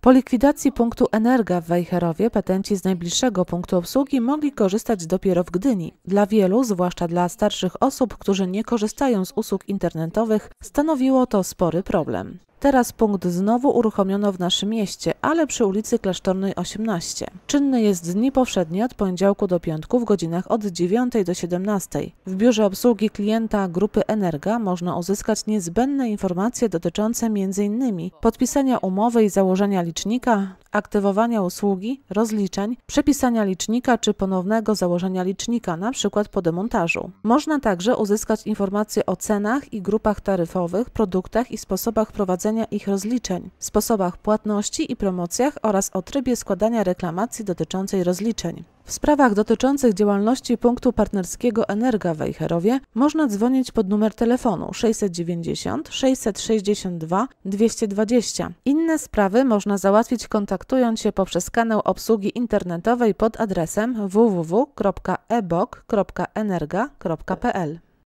Po likwidacji punktu Energa w Wejherowie patenci z najbliższego punktu obsługi mogli korzystać dopiero w Gdyni. Dla wielu, zwłaszcza dla starszych osób, którzy nie korzystają z usług internetowych, stanowiło to spory problem. Teraz punkt znowu uruchomiono w naszym mieście, ale przy ulicy Klasztornej 18. Czynny jest dni powszednie od poniedziałku do piątku w godzinach od 9 do 17. W biurze obsługi klienta grupy Energa można uzyskać niezbędne informacje dotyczące m.in. podpisania umowy i założenia licznika, aktywowania usługi, rozliczeń, przepisania licznika czy ponownego założenia licznika, np. po demontażu. Można także uzyskać informacje o cenach i grupach taryfowych, produktach i sposobach prowadzenia ich rozliczeń, sposobach płatności i promocjach oraz o trybie składania reklamacji dotyczącej rozliczeń. W sprawach dotyczących działalności punktu partnerskiego Energa w Wejherowie można dzwonić pod numer telefonu 690 662 220. Inne sprawy można załatwić kontaktując się poprzez kanał obsługi internetowej pod adresem www.ebok.energa.pl.